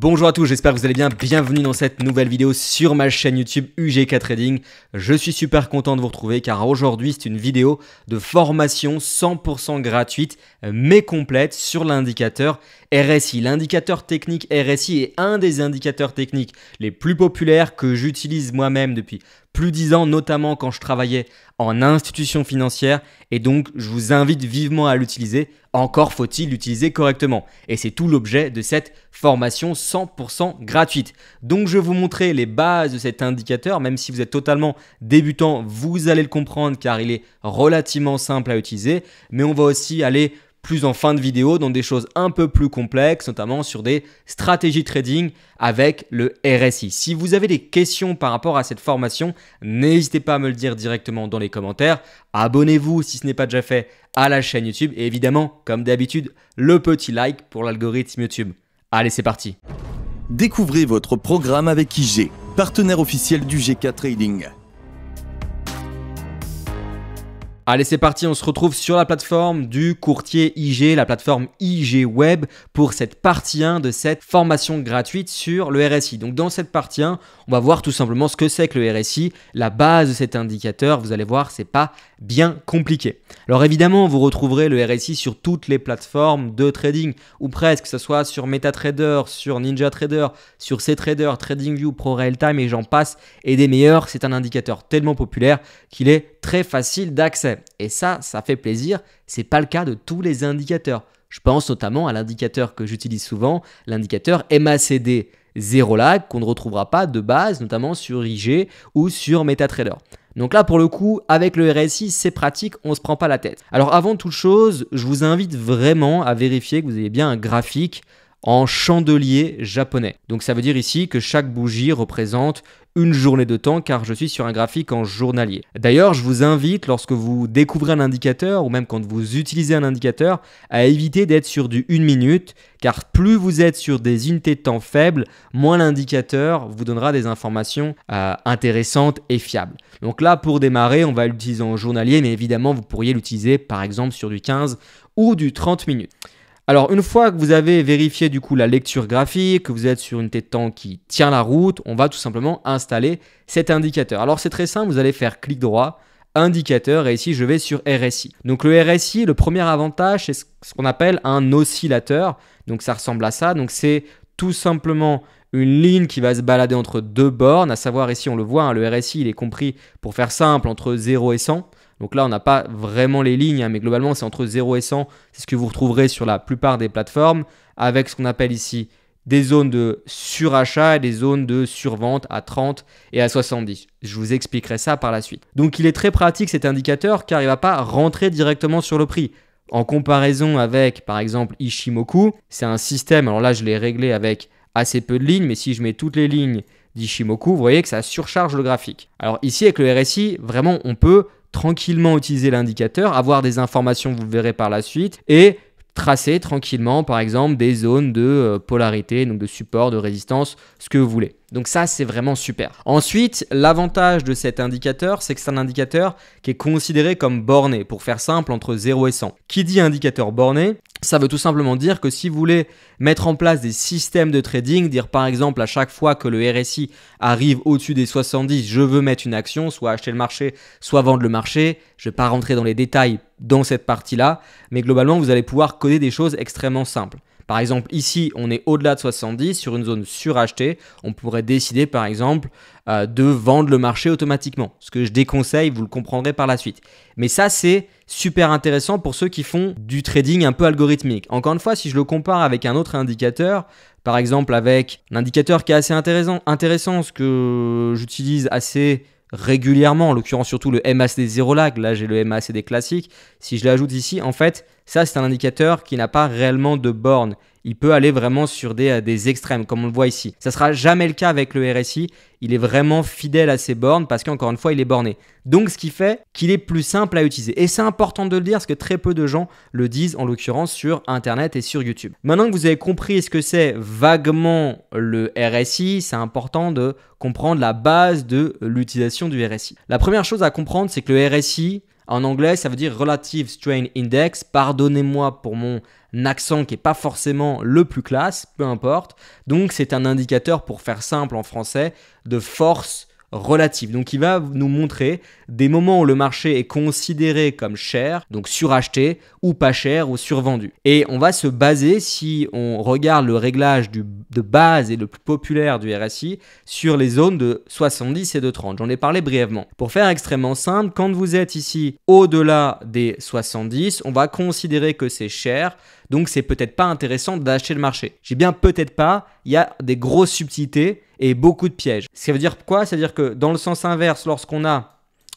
Bonjour à tous, j'espère que vous allez bien, bienvenue dans cette nouvelle vidéo sur ma chaîne YouTube UGK Trading. Je suis super content de vous retrouver car aujourd'hui c'est une vidéo de formation 100% gratuite mais complète sur l'indicateur RSI. L'indicateur technique RSI est un des indicateurs techniques les plus populaires que j'utilise moi-même depuis plus dix ans, notamment quand je travaillais en institution financière, et donc je vous invite vivement à l'utiliser. Encore faut-il l'utiliser correctement. Et c'est tout l'objet de cette formation 100% gratuite. Donc je vais vous montrer les bases de cet indicateur, même si vous êtes totalement débutant, vous allez le comprendre car il est relativement simple à utiliser, mais on va aussi aller plus en fin de vidéo dans des choses un peu plus complexes, notamment sur des stratégies trading avec le RSI. Si vous avez des questions par rapport à cette formation, n'hésitez pas à me le dire directement dans les commentaires. Abonnez-vous si ce n'est pas déjà fait à la chaîne YouTube et évidemment, comme d'habitude, le petit like pour l'algorithme YouTube. Allez, c'est parti. Découvrez votre programme avec IG, partenaire officiel du GK Trading. Allez, c'est parti, on se retrouve sur la plateforme du courtier IG, la plateforme IG Web, pour cette partie 1 de cette formation gratuite sur le RSI. Donc dans cette partie 1, on va voir tout simplement ce que c'est que le RSI, la base de cet indicateur, vous allez voir, c'est pas bien compliqué. Alors évidemment, vous retrouverez le RSI sur toutes les plateformes de trading, ou presque, que ce soit sur MetaTrader, sur NinjaTrader, sur CTrader, TradingView, ProRealTime et j'en passe, et des meilleurs, c'est un indicateur tellement populaire qu'il est très facile d'accès. Et ça, ça fait plaisir, c'est pas le cas de tous les indicateurs. Je pense notamment à l'indicateur que j'utilise souvent, l'indicateur MACD 0 lag qu'on ne retrouvera pas de base, notamment sur IG ou sur MetaTrader. Donc là, pour le coup, avec le RSI, c'est pratique, on ne se prend pas la tête. Alors avant toute chose, je vous invite vraiment à vérifier que vous avez bien un graphique en chandelier japonais. Donc ça veut dire ici que chaque bougie représente une journée de temps car je suis sur un graphique en journalier. D'ailleurs, je vous invite lorsque vous découvrez un indicateur ou même quand vous utilisez un indicateur à éviter d'être sur du 1 minute car plus vous êtes sur des unités de temps faibles, moins l'indicateur vous donnera des informations euh, intéressantes et fiables. Donc là, pour démarrer, on va l'utiliser en journalier mais évidemment, vous pourriez l'utiliser par exemple sur du 15 ou du 30 minutes. Alors une fois que vous avez vérifié du coup la lecture graphique, que vous êtes sur une tête de temps qui tient la route, on va tout simplement installer cet indicateur. Alors c'est très simple, vous allez faire clic droit, indicateur et ici je vais sur RSI. Donc le RSI, le premier avantage, c'est ce qu'on appelle un oscillateur. Donc ça ressemble à ça. Donc c'est tout simplement une ligne qui va se balader entre deux bornes, à savoir ici on le voit, hein, le RSI il est compris pour faire simple entre 0 et 100. Donc là, on n'a pas vraiment les lignes, hein, mais globalement, c'est entre 0 et 100. C'est ce que vous retrouverez sur la plupart des plateformes, avec ce qu'on appelle ici des zones de surachat et des zones de survente à 30 et à 70. Je vous expliquerai ça par la suite. Donc il est très pratique cet indicateur car il ne va pas rentrer directement sur le prix. En comparaison avec par exemple Ishimoku, c'est un système, alors là je l'ai réglé avec assez peu de lignes, mais si je mets toutes les lignes d'Ishimoku, vous voyez que ça surcharge le graphique. Alors ici avec le RSI, vraiment on peut tranquillement utiliser l'indicateur, avoir des informations, vous verrez par la suite, et tracer tranquillement, par exemple, des zones de euh, polarité, donc de support, de résistance, ce que vous voulez. Donc ça, c'est vraiment super. Ensuite, l'avantage de cet indicateur, c'est que c'est un indicateur qui est considéré comme borné, pour faire simple, entre 0 et 100. Qui dit indicateur borné ça veut tout simplement dire que si vous voulez mettre en place des systèmes de trading, dire par exemple à chaque fois que le RSI arrive au-dessus des 70, je veux mettre une action, soit acheter le marché, soit vendre le marché, je ne vais pas rentrer dans les détails dans cette partie-là, mais globalement vous allez pouvoir coder des choses extrêmement simples. Par exemple, ici, on est au-delà de 70, sur une zone surachetée, on pourrait décider par exemple euh, de vendre le marché automatiquement. Ce que je déconseille, vous le comprendrez par la suite. Mais ça, c'est super intéressant pour ceux qui font du trading un peu algorithmique. Encore une fois, si je le compare avec un autre indicateur, par exemple avec l'indicateur qui est assez intéressant, intéressant ce que j'utilise assez régulièrement, en l'occurrence surtout le MACD 0 lag, là j'ai le MACD classique, si je l'ajoute ici, en fait, ça, c'est un indicateur qui n'a pas réellement de borne. Il peut aller vraiment sur euh, des, extrêmes, comme on le voit ici. Ça sera jamais le cas avec le RSI. Il est vraiment fidèle à ses bornes parce qu'encore une fois, il est borné. Donc, ce qui fait qu'il est plus simple à utiliser. Et c'est important de le dire parce que très peu de gens le disent, en l'occurrence sur Internet et sur YouTube. Maintenant que vous avez compris ce que c'est vaguement le RSI, c'est important de comprendre la base de l'utilisation du RSI. La première chose à comprendre, c'est que le RSI, en anglais, ça veut dire Relative Strain Index. Pardonnez-moi pour mon accent qui n'est pas forcément le plus classe, peu importe. Donc c'est un indicateur, pour faire simple en français, de force relative. Donc il va nous montrer des moments où le marché est considéré comme cher, donc suracheté, ou pas cher, ou survendu. Et on va se baser, si on regarde le réglage de base et le plus populaire du RSI, sur les zones de 70 et de 30. J'en ai parlé brièvement. Pour faire extrêmement simple, quand vous êtes ici au-delà des 70, on va considérer que c'est cher, donc c'est peut-être pas intéressant d'acheter le marché. J'ai bien peut-être pas, il y a des grosses subtilités et beaucoup de pièges. Ça veut dire quoi Ça veut dire que dans le sens inverse, lorsqu'on a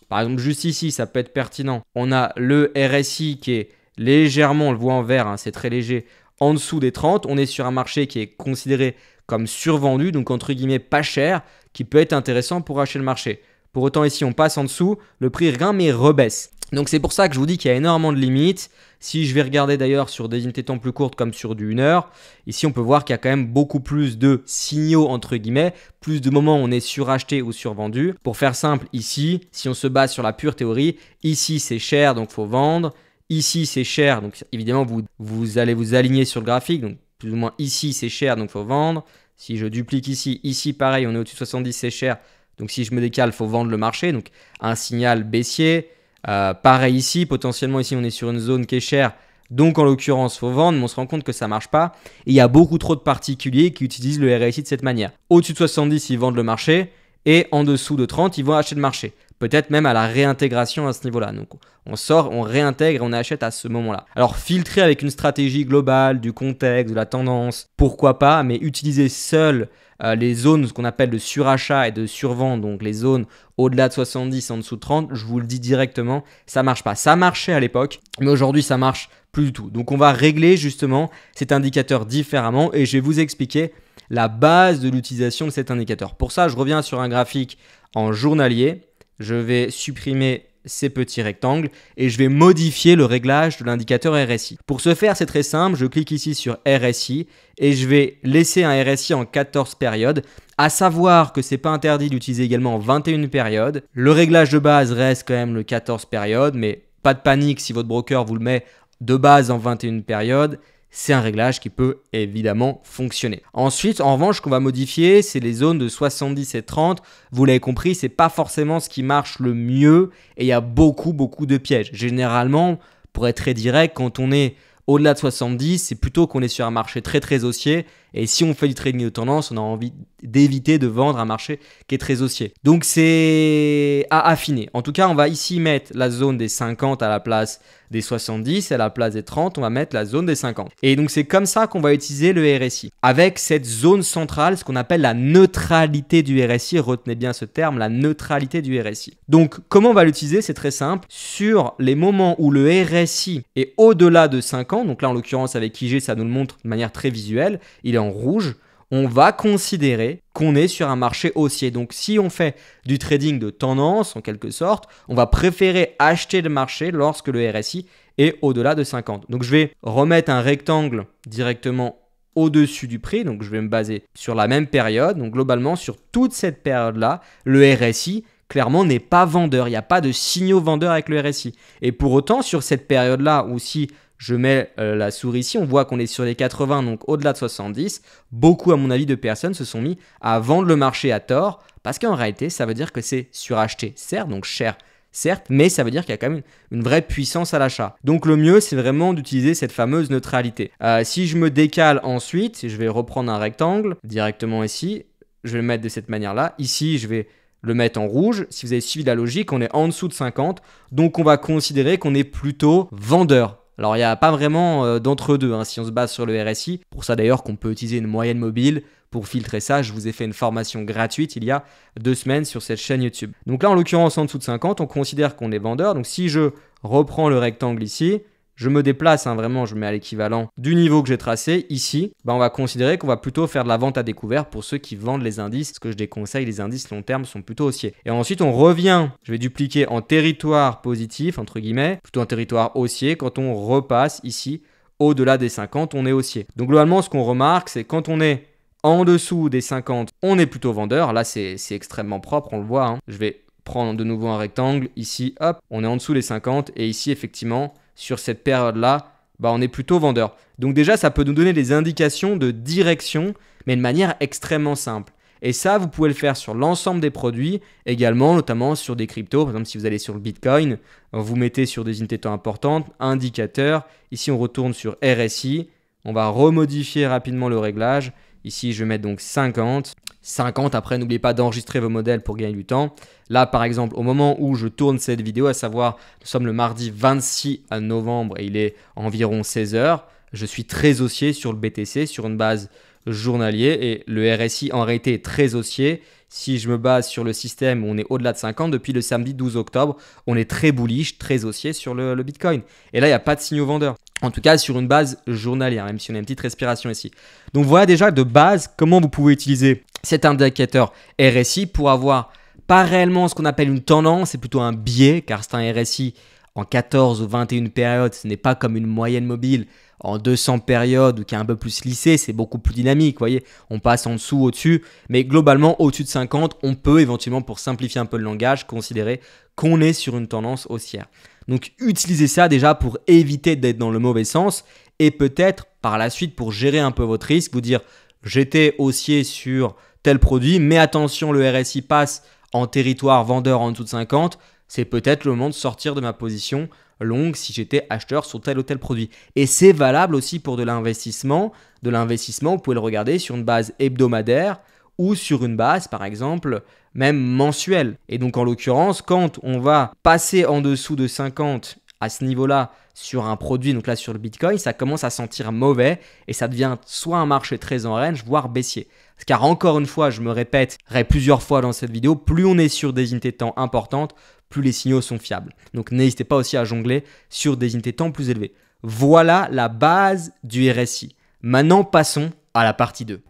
par exemple, juste ici, ça peut être pertinent. On a le RSI qui est légèrement, on le voit en vert, hein, c'est très léger, en dessous des 30. On est sur un marché qui est considéré comme survendu, donc entre guillemets pas cher, qui peut être intéressant pour acheter le marché. Pour autant, ici, on passe en dessous, le prix grimpe mais rebaisse. Donc c'est pour ça que je vous dis qu'il y a énormément de limites. Si je vais regarder d'ailleurs sur des unités de temps plus courtes comme sur du 1 heure, ici on peut voir qu'il y a quand même beaucoup plus de signaux entre guillemets, plus de moments où on est suracheté ou survendu. Pour faire simple, ici, si on se base sur la pure théorie, ici c'est cher donc faut vendre, ici c'est cher donc évidemment vous, allez vous aligner sur le graphique donc plus ou moins ici c'est cher donc faut vendre. Si je duplique ici, ici pareil, on est au-dessus de 70, c'est cher. Donc si je me décale, il faut vendre le marché, donc un signal baissier. Euh, pareil ici, potentiellement ici on est sur une zone qui est chère, donc en l'occurrence faut vendre, mais on se rend compte que ça marche pas. Et il y a beaucoup trop de particuliers qui utilisent le RSI de cette manière. Au-dessus de 70, ils vendent le marché, et en dessous de 30, ils vont acheter le marché peut-être même à la réintégration à ce niveau-là. Donc on sort, on réintègre, on achète à ce moment-là. Alors filtrer avec une stratégie globale, du contexte, de la tendance, pourquoi pas, mais utiliser seul euh, les zones, ce qu'on appelle le surachat et de survente, donc les zones au-delà de 70, en dessous de 30, je vous le dis directement, ça marche pas. Ça marchait à l'époque, mais aujourd'hui ça marche plus du tout. Donc on va régler justement cet indicateur différemment et je vais vous expliquer la base de l'utilisation de cet indicateur. Pour ça, je reviens sur un graphique en journalier je vais supprimer ces petits rectangles et je vais modifier le réglage de l'indicateur RSI. Pour ce faire, c'est très simple, je clique ici sur RSI et je vais laisser un RSI en 14 périodes, à savoir que ce c'est pas interdit d'utiliser également 21 périodes. Le réglage de base reste quand même le 14 périodes, mais pas de panique si votre broker vous le met de base en 21 périodes c'est un réglage qui peut évidemment fonctionner. Ensuite, en revanche, ce qu'on va modifier, c'est les zones de 70 et 30. Vous l'avez compris, c'est pas forcément ce qui marche le mieux et il y a beaucoup, beaucoup de pièges. Généralement, pour être très direct, quand on est au-delà de 70, c'est plutôt qu'on est sur un marché très, très haussier et si on fait du trading de tendance, on a envie d'éviter de vendre un marché qui est très haussier. Donc c'est à affiner. En tout cas, on va ici mettre la zone des 50 à la place des 70 à la place des 30, on va mettre la zone des 50. Et donc c'est comme ça qu'on va utiliser le RSI. Avec cette zone centrale, ce qu'on appelle la neutralité du RSI, retenez bien ce terme, la neutralité du RSI. Donc comment on va l'utiliser C'est très simple. Sur les moments où le RSI est au-delà de 50, donc là en l'occurrence avec IG, ça nous le montre de manière très visuelle, il est en rouge, on va considérer qu'on est sur un marché haussier. Donc si on fait du trading de tendance en quelque sorte, on va préférer acheter le marché lorsque le RSI est au-delà de 50. Donc je vais remettre un rectangle directement au-dessus du prix, donc je vais me baser sur la même période. Donc globalement sur toute cette période-là, le RSI clairement n'est pas vendeur. Il n'y a pas de signaux vendeurs avec le RSI. Et pour autant, sur cette période-là, ou si je mets euh, la souris ici, on voit qu'on est sur les 80, donc au-delà de 70. Beaucoup, à mon avis, de personnes se sont mis à vendre le marché à tort, parce qu'en réalité, ça veut dire que c'est suracheté, certes, donc cher, certes, mais ça veut dire qu'il y a quand même une, vraie puissance à l'achat. Donc le mieux, c'est vraiment d'utiliser cette fameuse neutralité. Euh, si je me décale ensuite, je vais reprendre un rectangle directement ici, je vais le mettre de cette manière-là. Ici, je vais le mettre en rouge. Si vous avez suivi la logique, on est en dessous de 50, donc on va considérer qu'on est plutôt vendeur. Alors il n'y a pas vraiment euh, d'entre-deux hein, si on se base sur le RSI. Pour ça d'ailleurs qu'on peut utiliser une moyenne mobile. Pour filtrer ça, je vous ai fait une formation gratuite il y a deux semaines sur cette chaîne YouTube. Donc là en l'occurrence en dessous de 50, on considère qu'on est vendeur. Donc si je reprends le rectangle ici, je me déplace, hein, vraiment, je mets à l'équivalent du niveau que j'ai tracé ici, bah, on va considérer qu'on va plutôt faire de la vente à découvert pour ceux qui vendent les indices. Ce que je déconseille, les indices long terme sont plutôt haussiers. Et ensuite, on revient, je vais dupliquer en territoire positif, entre guillemets, plutôt en territoire haussier, quand on repasse ici au-delà des 50, on est haussier. Donc globalement, ce qu'on remarque, c'est quand on est en dessous des 50, on est plutôt vendeur. Là, c'est extrêmement propre, on le voit. Hein. Je vais prendre de nouveau un rectangle. Ici, hop, on est en dessous des 50. Et ici, effectivement, sur cette période-là, bah, on est plutôt vendeur. Donc déjà, ça peut nous donner des indications de direction, mais de manière extrêmement simple. Et ça, vous pouvez le faire sur l'ensemble des produits, également notamment sur des cryptos. Par exemple, si vous allez sur le Bitcoin, vous mettez sur des unités importantes, indicateurs. Ici, on retourne sur RSI. On va remodifier rapidement le réglage Ici, je vais mettre donc 50. 50, après, n'oubliez pas d'enregistrer vos modèles pour gagner du temps. Là, par exemple, au moment où je tourne cette vidéo, à savoir, nous sommes le mardi 26 novembre et il est environ 16h, je suis très haussier sur le BTC, sur une base journalier et le RSI en réalité est très haussier. Si je me base sur le système, on est au-delà de 50. Depuis le samedi 12 octobre, on est très bullish, très haussier sur le, le Bitcoin. Et là, il n'y a pas de signaux vendeurs. En tout cas, sur une base journalière, même si on a une petite respiration ici. Donc voilà déjà de base comment vous pouvez utiliser cet indicateur RSI pour avoir pas réellement ce qu'on appelle une tendance, c'est plutôt un biais, car c'est un RSI en 14 ou 21 périodes, ce n'est pas comme une moyenne mobile en 200 périodes ou qui est un peu plus lissée, c'est beaucoup plus dynamique, Vous voyez, on passe en dessous, au-dessus, mais globalement, au-dessus de 50, on peut éventuellement, pour simplifier un peu le langage, considérer qu'on est sur une tendance haussière. Donc utilisez ça déjà pour éviter d'être dans le mauvais sens et peut-être par la suite pour gérer un peu votre risque, vous dire j'étais haussier sur tel produit, mais attention le RSI passe en territoire vendeur en dessous de 50, c'est peut-être le moment de sortir de ma position longue si j'étais acheteur sur tel ou tel produit. Et c'est valable aussi pour de l'investissement. De l'investissement, vous pouvez le regarder sur une base hebdomadaire ou sur une base, par exemple, même mensuelle. Et donc en l'occurrence, quand on va passer en dessous de 50 à ce niveau-là sur un produit, donc là sur le Bitcoin, ça commence à sentir mauvais et ça devient soit un marché très en range, voire baissier. Car encore une fois, je me répète plusieurs fois dans cette vidéo, plus on est sur des unités de temps importantes, plus les signaux sont fiables. Donc n'hésitez pas aussi à jongler sur des unités de temps plus élevées. Voilà la base du RSI. Maintenant passons à la partie 2.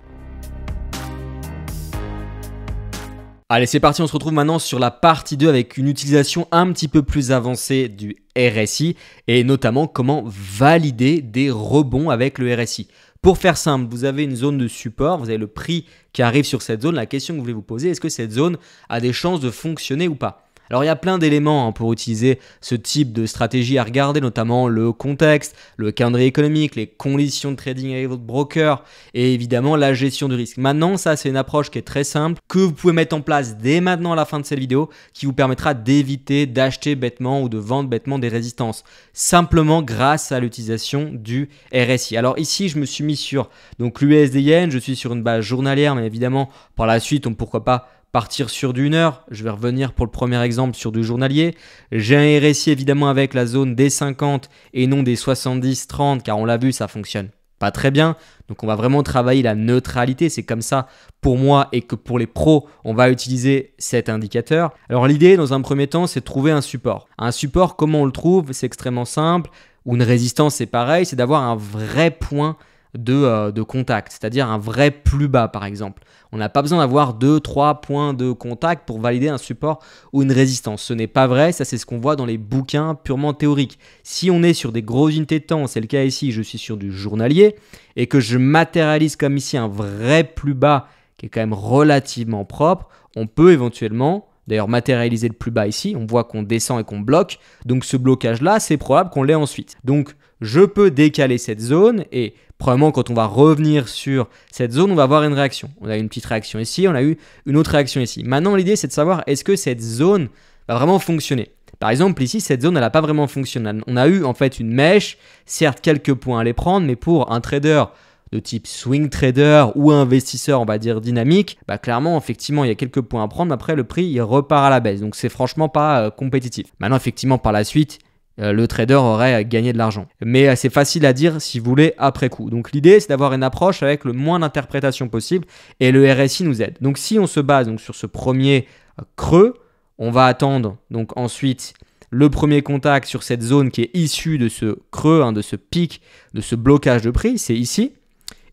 Allez, c'est parti, on se retrouve maintenant sur la partie 2 avec une utilisation un petit peu plus avancée du RSI et notamment comment valider des rebonds avec le RSI. Pour faire simple, vous avez une zone de support, vous avez le prix qui arrive sur cette zone. La question que vous voulez vous poser, est-ce que cette zone a des chances de fonctionner ou pas alors il y a plein d'éléments hein, pour utiliser ce type de stratégie à regarder, notamment le contexte, le calendrier économique, les conditions de trading avec votre broker et évidemment la gestion du risque. Maintenant, ça c'est une approche qui est très simple que vous pouvez mettre en place dès maintenant à la fin de cette vidéo qui vous permettra d'éviter d'acheter bêtement ou de vendre bêtement des résistances simplement grâce à l'utilisation du RSI. Alors ici, je me suis mis sur donc l'USDN, je suis sur une base journalière mais évidemment par la suite on pourquoi pas partir sur d'une heure. Je vais revenir pour le premier exemple sur du journalier. J'ai un RSI évidemment avec la zone des 50 et non des 70-30 car on l'a vu, ça fonctionne pas très bien. Donc on va vraiment travailler la neutralité. C'est comme ça pour moi et que pour les pros, on va utiliser cet indicateur. Alors l'idée dans un premier temps, c'est de trouver un support. Un support, comment on le trouve C'est extrêmement simple. Ou une résistance, c'est pareil. C'est d'avoir un vrai point euh, de, contact, c'est-à-dire un vrai plus bas par exemple. On n'a pas besoin d'avoir 2-3 points de contact pour valider un support ou une résistance. Ce n'est pas vrai, ça c'est ce qu'on voit dans les bouquins purement théoriques. Si on est sur des grosses unités de temps, c'est le cas ici, je suis sur du journalier, et que je matérialise comme ici un vrai plus bas qui est quand même relativement propre, on peut éventuellement d'ailleurs matérialiser le plus bas ici, on voit qu'on descend et qu'on bloque, donc ce blocage là c'est probable qu'on l'ait ensuite. Donc je peux décaler cette zone et probablement quand on va revenir sur cette zone, on va avoir une réaction. On a eu une petite réaction ici, on a eu une autre réaction ici. Maintenant, l'idée, c'est de savoir est-ce que cette zone va vraiment fonctionner. Par exemple, ici, cette zone, elle n'a pas vraiment fonctionné. On a eu en fait une mèche, certes quelques points à les prendre, mais pour un trader de type swing trader ou investisseur, on va dire dynamique, bah, clairement, effectivement, il y a quelques points à prendre. Après, le prix, il repart à la baisse. Donc, c'est franchement pas euh, compétitif. Maintenant, effectivement, par la suite, euh, le trader aurait gagné de l'argent. Mais c'est facile à dire si vous voulez après coup. Donc l'idée c'est d'avoir une approche avec le moins d'interprétation possible et le RSI nous aide. Donc si on se base donc, sur ce premier euh, creux, on va attendre donc ensuite le premier contact sur cette zone qui est issue de ce creux, hein, de ce pic, de ce blocage de prix, c'est ici.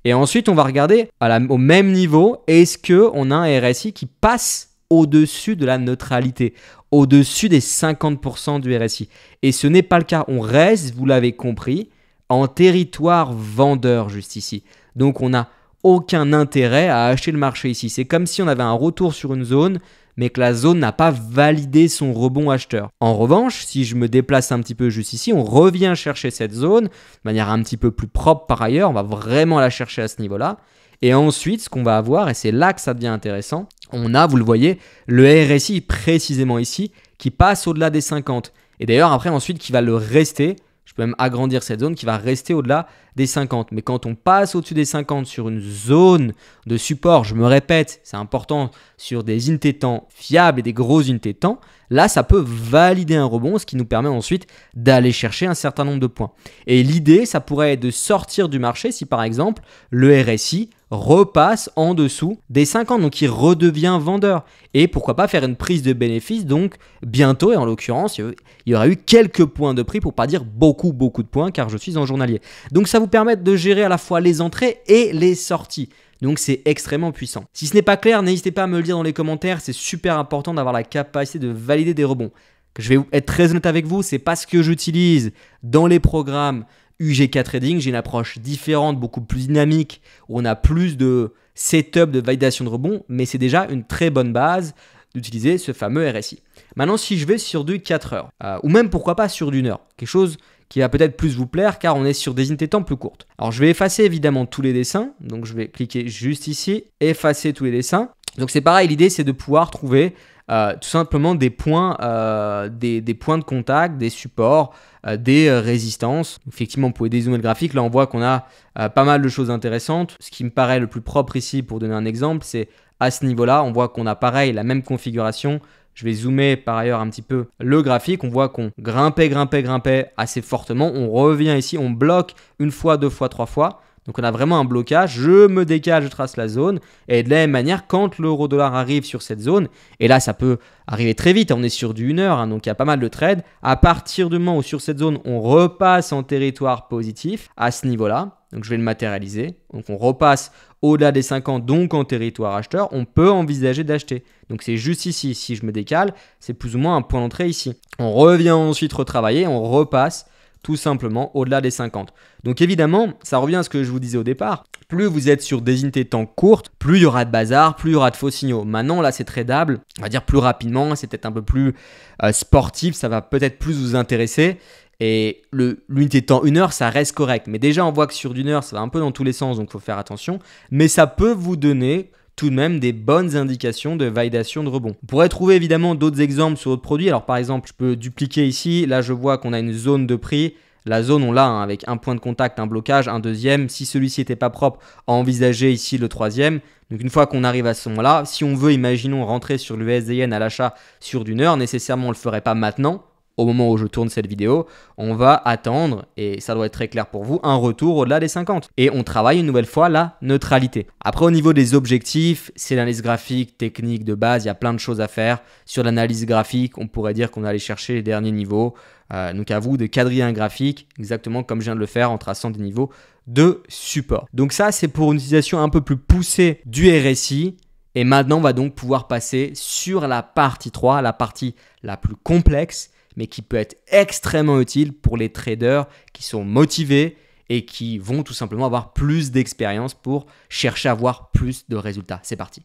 Et ensuite, on va regarder au même niveau, est-ce qu'on a un RSI qui passe au-dessus de la neutralité au-dessus des 50% du RSI. Et ce n'est pas le cas. On reste, vous l'avez compris, en territoire vendeur juste ici. Donc on n'a aucun intérêt à acheter le marché ici. C'est comme si on avait un retour sur une zone, mais que la zone n'a pas validé son rebond acheteur. En revanche, si je me déplace un petit peu juste ici, on revient chercher cette zone, de manière un petit peu plus propre par ailleurs, on va vraiment la chercher à ce niveau-là. Et ensuite, ce qu'on va avoir, et c'est là que ça devient intéressant, on a, vous le voyez, le RSI précisément ici qui passe au-delà des 50. Et d'ailleurs, après, ensuite, qui va le rester. Je peux même agrandir cette zone qui va rester au-delà des 50. Mais quand on passe au-dessus des 50 sur une zone de support, je me répète, c'est important, sur des unités temps fiables et des gros unités temps, là, ça peut valider un rebond, ce qui nous permet ensuite d'aller chercher un certain nombre de points. Et l'idée, ça pourrait être de sortir du marché si par exemple le RSI repasse en dessous des 50, donc il redevient vendeur. Et pourquoi pas faire une prise de bénéfice, donc bientôt, et en l'occurrence, il y aura eu quelques points de prix, pour pas dire beaucoup, beaucoup de points, car je suis en journalier. Donc ça vous permet de gérer à la fois les entrées et les sorties. Donc c'est extrêmement puissant. Si ce n'est pas clair, n'hésitez pas à me le dire dans les commentaires, c'est super important d'avoir la capacité de valider des rebonds. Je vais être très honnête avec vous, c'est pas ce que j'utilise dans les programmes UGK Trading, j'ai une approche différente, beaucoup plus dynamique, où on a plus de setup de validation de rebond, mais c'est déjà une très bonne base d'utiliser ce fameux RSI. Maintenant, si je vais sur du 4 heures, euh, ou même pourquoi pas sur d'une heure, quelque chose qui va peut-être plus vous plaire car on est sur des unités temps plus courtes. Alors, je vais effacer évidemment tous les dessins, donc je vais cliquer juste ici, effacer tous les dessins. Donc, c'est pareil, l'idée c'est de pouvoir trouver euh, tout simplement des points, euh, des, points de contact, des supports, euh, des résistances. Effectivement, vous pouvez dézoomer le graphique. Là, on voit qu'on a pas mal de choses intéressantes. Ce qui me paraît le plus propre ici, pour donner un exemple, c'est à ce niveau-là, on voit qu'on a pareil la même configuration. Je vais zoomer par ailleurs un petit peu le graphique. On voit qu'on grimpait, grimpait, grimpait assez fortement. On revient ici, on bloque une fois, deux fois, trois fois. Donc on a vraiment un blocage, je me décale, je trace la zone, et de la même manière, quand l'euro dollar arrive sur cette zone, et là ça peut arriver très vite, hein, on est sur du 1 heure, hein, donc il y a pas mal de trades, à partir du moment où sur cette zone on repasse en territoire positif, à ce niveau-là, donc je vais le matérialiser, donc on repasse au-delà des ans, donc en territoire acheteur, on peut envisager d'acheter. Donc c'est juste ici, si je me décale, c'est plus ou moins un point d'entrée ici. On revient ensuite retravailler, on repasse tout simplement au-delà des 50. Donc évidemment, ça revient à ce que je vous disais au départ, plus vous êtes sur des unités de temps courtes, plus il y aura de bazar, plus il y aura de faux signaux. Maintenant là c'est tradable, on va dire plus rapidement, c'est peut-être un peu plus euh, sportif, ça va peut-être plus vous intéresser. Et l'unité de temps 1 heure, ça reste correct. Mais déjà, on voit que sur d'une heure, ça va un peu dans tous les sens, donc il faut faire attention. Mais ça peut vous donner tout de même des bonnes indications de validation de rebond. On pourrait trouver évidemment d'autres exemples sur d'autres produits. Alors par exemple, je peux dupliquer ici. Là, je vois qu'on a une zone de prix. La zone, on l'a hein, avec un point de contact, un blocage, un deuxième. Si celui-ci n'était pas propre, à envisager ici le troisième. Donc une fois qu'on arrive à ce moment-là, si on veut, imaginons, rentrer sur l'USDN à l'achat sur d'une heure, nécessairement on ne le ferait pas maintenant, au moment où je tourne cette vidéo, on va attendre, et ça doit être très clair pour vous, un retour au-delà des 50. Et on travaille une nouvelle fois la neutralité. Après, au niveau des objectifs, c'est l'analyse graphique, technique de base, il y a plein de choses à faire. Sur l'analyse graphique, on pourrait dire qu'on allait chercher les derniers niveaux. Euh, donc à vous de quadriller un graphique, exactement comme je viens de le faire en traçant des niveaux de support. Donc ça, c'est pour une utilisation un peu plus poussée du RSI. Et maintenant, on va donc pouvoir passer sur la partie 3, la partie la plus complexe, mais qui peut être extrêmement utile pour les traders qui sont motivés et qui vont tout simplement avoir plus d'expérience pour chercher à avoir plus de résultats. C'est parti.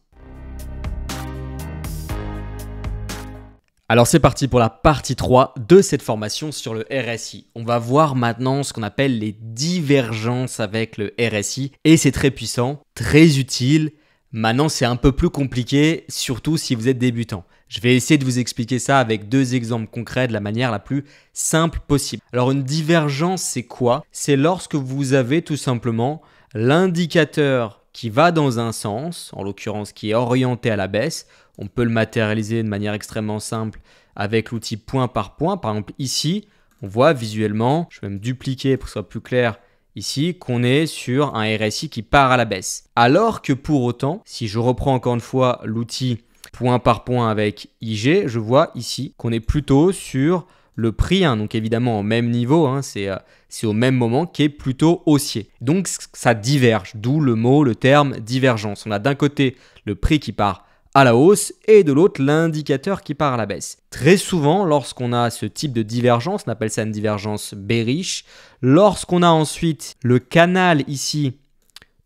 Alors c'est parti pour la partie 3 de cette formation sur le RSI. On va voir maintenant ce qu'on appelle les divergences avec le RSI et c'est très puissant, très utile Maintenant, c'est un peu plus compliqué, surtout si vous êtes débutant. Je vais essayer de vous expliquer ça avec deux exemples concrets de la manière la plus simple possible. Alors, une divergence, c'est quoi C'est lorsque vous avez tout simplement l'indicateur qui va dans un sens, en l'occurrence qui est orienté à la baisse. On peut le matérialiser de manière extrêmement simple avec l'outil point par point. Par exemple, ici, on voit visuellement, je vais même dupliquer pour que ce soit plus clair, ici qu'on est sur un RSI qui part à la baisse. Alors que pour autant, si je reprends encore une fois l'outil point par point avec IG, je vois ici qu'on est plutôt sur le prix, hein, donc évidemment au même niveau, hein, euh, c'est au même moment, qui est plutôt haussier. Donc ça diverge, d'où le mot, le terme divergence. On a d'un côté le prix qui part à la hausse et de l'autre l'indicateur qui part à la baisse. Très souvent, lorsqu'on a ce type de divergence, on appelle ça une divergence bearish, lorsqu'on a ensuite le canal ici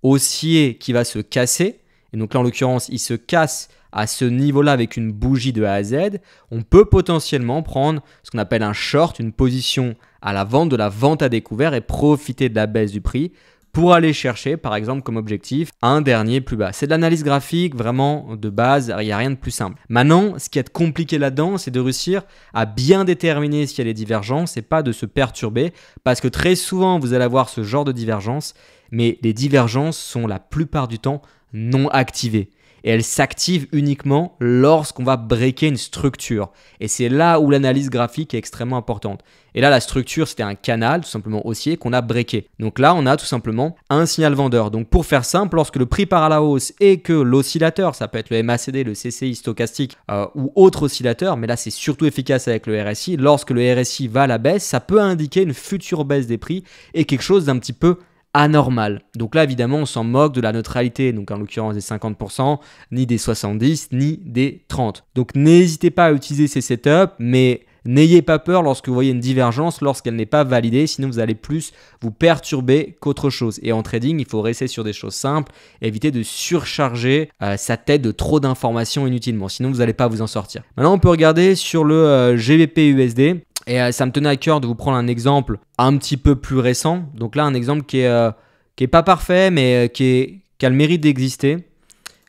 haussier qui va se casser, et donc là en l'occurrence il se casse à ce niveau-là avec une bougie de A à Z, on peut potentiellement prendre ce qu'on appelle un short, une position à la vente de la vente à découvert et profiter de la baisse du prix pour aller chercher, par exemple, comme objectif, un dernier plus bas. C'est de l'analyse graphique vraiment de base, il n'y a rien de plus simple. Maintenant, ce qui est compliqué là-dedans, c'est de réussir à bien déterminer s'il y a des divergences et pas de se perturber, parce que très souvent, vous allez avoir ce genre de divergences, mais les divergences sont la plupart du temps non activée. Et elle s'active uniquement lorsqu'on va breaker une structure. Et c'est là où l'analyse graphique est extrêmement importante. Et là, la structure, c'était un canal tout simplement haussier qu'on a breaké. Donc là, on a tout simplement un signal vendeur. Donc pour faire simple, lorsque le prix part à la hausse et que l'oscillateur, ça peut être le MACD, le CCI stochastique euh, ou autre oscillateur, mais là c'est surtout efficace avec le RSI, lorsque le RSI va à la baisse, ça peut indiquer une future baisse des prix et quelque chose d'un petit peu anormal. Donc là, évidemment, on s'en moque de la neutralité, donc en l'occurrence des 50%, ni des 70, ni des 30. Donc n'hésitez pas à utiliser ces setups, mais n'ayez pas peur lorsque vous voyez une divergence, lorsqu'elle n'est pas validée, sinon vous allez plus vous perturber qu'autre chose. Et en trading, il faut rester sur des choses simples, éviter de surcharger euh, sa tête de trop d'informations inutilement, sinon vous n'allez pas vous en sortir. Maintenant, on peut regarder sur le GVP euh, GBP USD. Et euh, ça me tenait à cœur de vous prendre un exemple un petit peu plus récent. Donc là, un exemple qui est, euh, qui est pas parfait, mais euh, qui, est, qui a le mérite d'exister.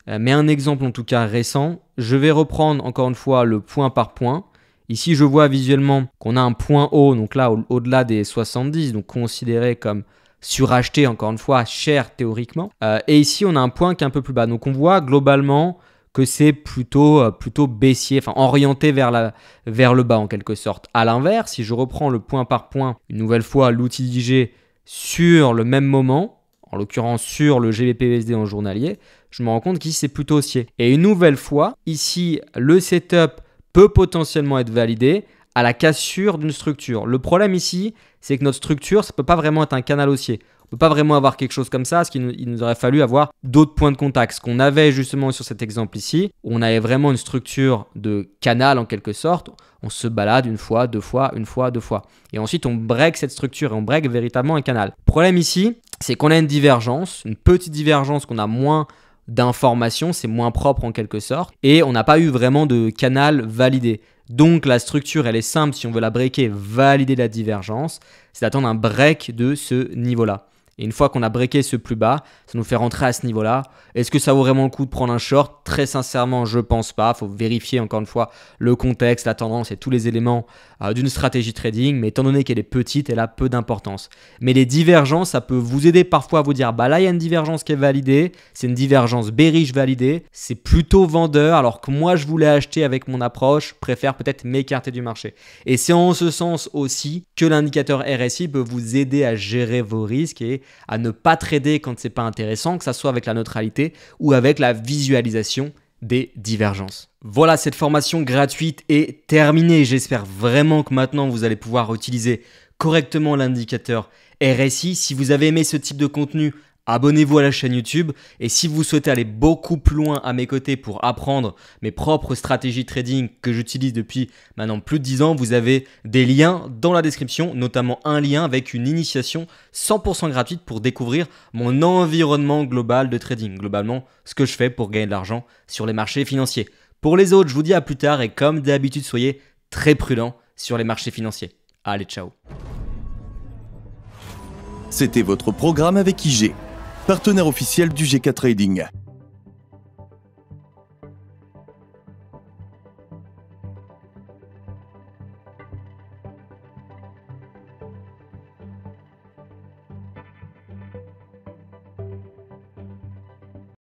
mais un exemple en tout cas récent. Je vais reprendre encore une fois le point par point. Ici, je vois visuellement qu'on a un point haut, donc là, au-delà des 70, donc considéré comme suracheté, encore une fois, cher théoriquement. et ici, on a un point qui est un peu plus bas. Donc on voit globalement que c'est plutôt, euh, plutôt baissier, enfin orienté vers, la, vers le bas en quelque sorte. À l'inverse, si je reprends le point par point, une nouvelle fois l'outil DIG sur le même moment, en l'occurrence sur le GBPUSD en journalier, je me rends compte qu'ici c'est plutôt haussier. Et une nouvelle fois, ici le setup peut potentiellement être validé à la cassure d'une structure. Le problème ici, c'est que notre structure, ça ne peut pas vraiment être un canal haussier. On peut pas vraiment avoir quelque chose comme ça, parce qu'il nous, nous aurait fallu avoir d'autres points de contact. Ce qu'on avait justement sur cet exemple ici, on avait vraiment une structure de canal en quelque sorte. On se balade une fois, deux fois, une fois, deux fois. Et ensuite, on break cette structure et on break véritablement un canal. Le problème ici, c'est qu'on a une divergence, une petite divergence qu'on a moins d'informations, c'est moins propre en quelque sorte, et on n'a pas eu vraiment de canal validé. Donc la structure, elle est simple, si on veut la breaker, valider la divergence, c'est d'attendre un break de ce niveau-là. Et une fois qu'on a breaké ce plus bas, ça nous fait rentrer à ce niveau-là. Est-ce que ça vaut vraiment le coup de prendre un short Très sincèrement, je pense pas. Il Faut vérifier encore une fois le contexte, la tendance et tous les éléments euh, d'une stratégie trading. Mais étant donné qu'elle est petite, elle a peu d'importance. Mais les divergences, ça peut vous aider parfois à vous dire bah là, il y a une divergence qui est validée. C'est une divergence bearish validée. C'est plutôt vendeur, alors que moi, je voulais acheter avec mon approche. préfère peut-être m'écarter du marché. Et c'est en ce sens aussi que l'indicateur RSI peut vous aider à gérer vos risques et à ne pas trader quand c'est pas intéressant, que ça soit avec la neutralité ou avec la visualisation des divergences. Voilà, cette formation gratuite est terminée. J'espère vraiment que maintenant vous allez pouvoir utiliser correctement l'indicateur RSI. Si vous avez aimé ce type de contenu, Abonnez-vous à la chaîne YouTube et si vous souhaitez aller beaucoup plus loin à mes côtés pour apprendre mes propres stratégies trading que j'utilise depuis maintenant plus de 10 ans, vous avez des liens dans la description, notamment un lien avec une initiation 100% gratuite pour découvrir mon environnement global de trading, globalement ce que je fais pour gagner de l'argent sur les marchés financiers. Pour les autres, je vous dis à plus tard et comme d'habitude, soyez très prudents sur les marchés financiers. Allez, ciao. C'était votre programme avec IG partenaire officiel du GK 4 Trading.